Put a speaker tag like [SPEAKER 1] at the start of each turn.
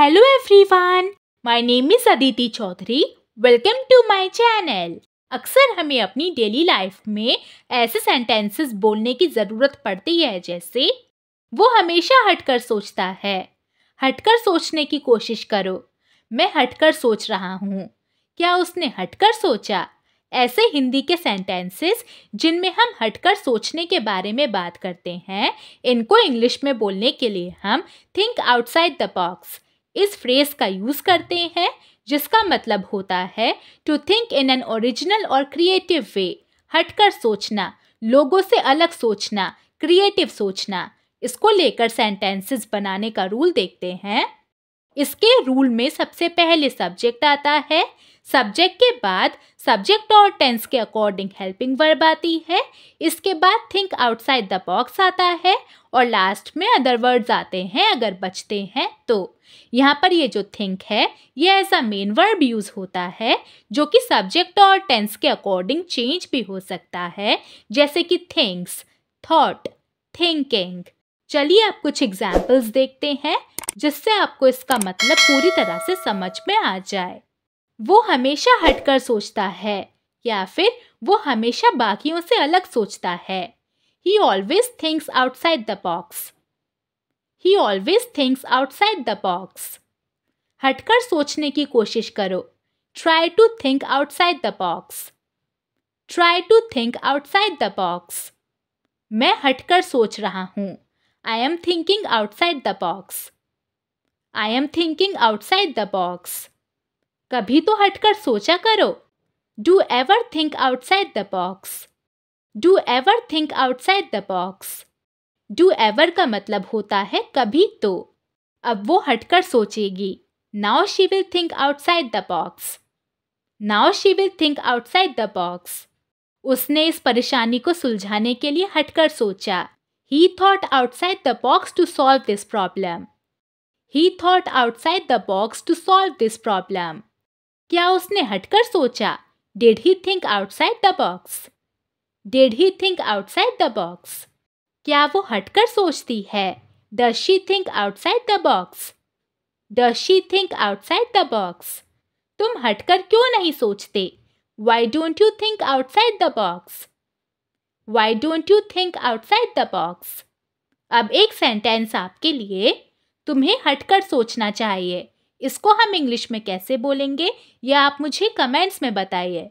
[SPEAKER 1] Hello everyone my name is Aditi Chaudhary welcome to my channel अक्सर हमें अपनी डेली लाइफ में ऐसे सेंटेंसेस बोलने की ज़रूरत पड़ती है जैसे वो हमेशा हटकर सोचता है हटकर सोचने की कोशिश करो मैं हटकर सोच रहा हूँ क्या उसने हटकर सोचा ऐसे हिंदी के सेंटेंसेस जिनमें हम हटकर सोचने के बारे में बात करते हैं इनको इंग्लिश में बोलने के लिए हम थिंक आउटसाइड द बॉक्स इस फ्रेज का यूज़ करते हैं जिसका मतलब होता है to think in an original और क्रिएटिव वे हटकर सोचना लोगों से अलग सोचना क्रिएटिव सोचना इसको लेकर सेंटेंसेस बनाने का रूल देखते हैं इसके रूल में सबसे पहले सब्जेक्ट आता है सब्जेक्ट के बाद सब्जेक्ट और टेंस के अकॉर्डिंग हेल्पिंग वर्ब आती है इसके बाद थिंक आउटसाइड द बॉक्स आता है और लास्ट में अदर वर्ड्स आते हैं अगर बचते हैं तो यहाँ पर ये जो थिंक है ये ऐसा मेन वर्ब यूज़ होता है जो कि सब्जेक्ट और टेंस के अकॉर्डिंग चेंज भी हो सकता है जैसे कि थिंक्स थॉट थिंकिंग चलिए आप कुछ एग्जाम्पल्स देखते हैं जिससे आपको इसका मतलब पूरी तरह से समझ में आ जाए वो हमेशा हटकर सोचता है या फिर वो हमेशा बाकियों से अलग सोचता है ही always thinks outside the box ही always thinks outside the box हटकर सोचने की कोशिश करो try to think outside the box try to think outside the box मैं हटकर सोच रहा हूँ I am thinking outside the box I am thinking outside the box कभी तो हटकर सोचा करो do ever think outside the box do ever think outside the box do ever का मतलब होता है कभी तो अब वो हटकर सोचेगी now she will think outside the box now she will think outside the box उसने इस परेशानी को सुलझाने के लिए हटकर सोचा He thought outside the box to solve this problem. He thought outside the box to solve this problem. क्या उसने हटकर सोचा Did he think outside the box? Did he think outside the box? क्या वो हटकर सोचती है Does she think outside the box? Does she think outside the box? तुम हटकर क्यों नहीं सोचते Why don't you think outside the box? Why don't you think outside the box अब एक सेंटेंस आपके लिए तुम्हें हटकर सोचना चाहिए इसको हम इंग्लिश में कैसे बोलेंगे यह आप मुझे कमेंट्स में बताइए